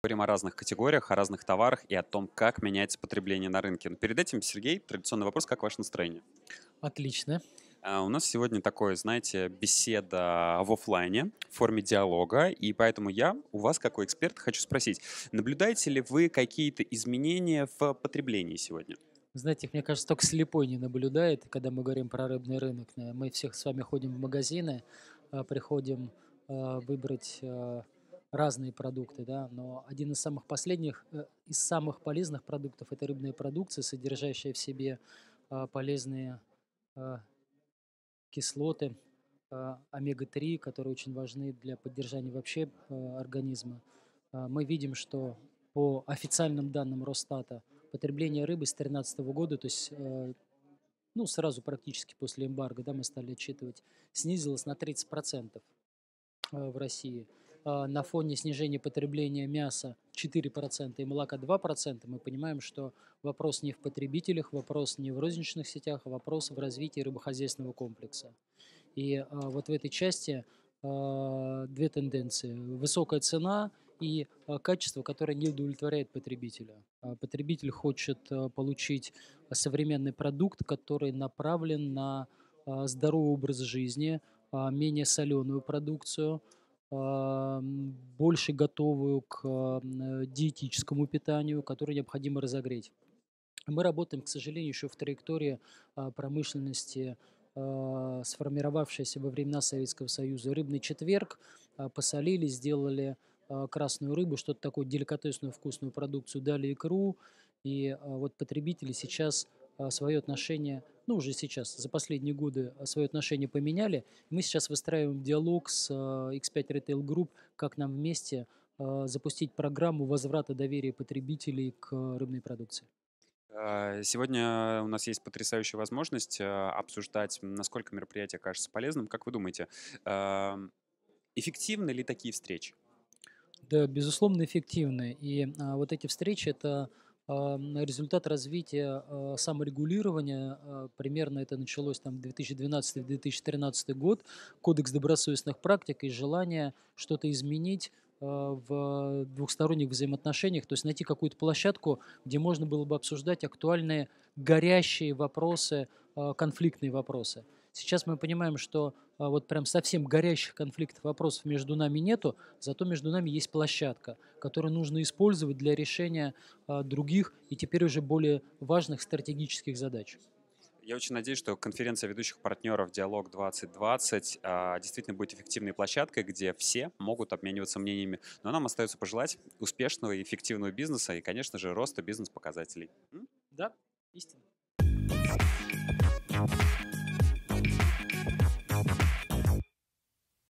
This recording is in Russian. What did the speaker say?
Говорим о разных категориях, о разных товарах и о том, как меняется потребление на рынке. Но перед этим, Сергей, традиционный вопрос, как ваше настроение? Отлично. А, у нас сегодня такое, знаете, беседа в офлайне в форме диалога, и поэтому я у вас, как у эксперта, хочу спросить, наблюдаете ли вы какие-то изменения в потреблении сегодня? Знаете, мне кажется, только слепой не наблюдает, когда мы говорим про рыбный рынок. Мы всех с вами ходим в магазины, а, приходим а, выбрать разные продукты, да, но один из самых последних, э, из самых полезных продуктов – это рыбная продукция, содержащая в себе а, полезные а, кислоты, а, омега-3, которые очень важны для поддержания вообще организма. Мы видим, что по официальным данным Росстата потребление рыбы с 2013 года, то есть ну, сразу практически после эмбарго, да, мы стали отчитывать, снизилось на 30% в России – а, на фоне снижения потребления мяса 4% и молока 2%, мы понимаем, что вопрос не в потребителях, вопрос не в розничных сетях, а вопрос в развитии рыбохозяйственного комплекса. И а, вот в этой части а, две тенденции. Высокая цена и качество, которое не удовлетворяет потребителя. Потребитель хочет получить современный продукт, который направлен на здоровый образ жизни, менее соленую продукцию – больше готовую к диетическому питанию, которое необходимо разогреть. Мы работаем, к сожалению, еще в траектории а, промышленности, а, сформировавшейся во времена Советского Союза. Рыбный четверг а, посолили, сделали красную рыбу, что-то такое деликатесную вкусную продукцию, дали икру. И вот потребители сейчас свое отношение ну, уже сейчас за последние годы э, свое отношение поменяли. Мы сейчас выстраиваем диалог с э, X5 Retail Group, как нам вместе э, запустить программу возврата доверия потребителей к рыбной продукции. Сегодня у нас есть потрясающая возможность обсуждать, насколько мероприятие кажется полезным. Как вы думаете, эм, эффективны ли такие встречи? Да, безусловно, эффективны. И вот эти встречи – это а, результат развития а, саморегулирования, а, примерно это началось там 2012-2013 год, кодекс добросовестных практик и желание что-то изменить в двухсторонних взаимоотношениях, то есть найти какую-то площадку, где можно было бы обсуждать актуальные горящие вопросы, конфликтные вопросы. Сейчас мы понимаем, что а, вот прям совсем горящих конфликтов, вопросов между нами нету, зато между нами есть площадка, которую нужно использовать для решения а, других и теперь уже более важных стратегических задач. Я очень надеюсь, что конференция ведущих партнеров «Диалог 2020» а, действительно будет эффективной площадкой, где все могут обмениваться мнениями. Но нам остается пожелать успешного и эффективного бизнеса и, конечно же, роста бизнес-показателей. Да, истинно.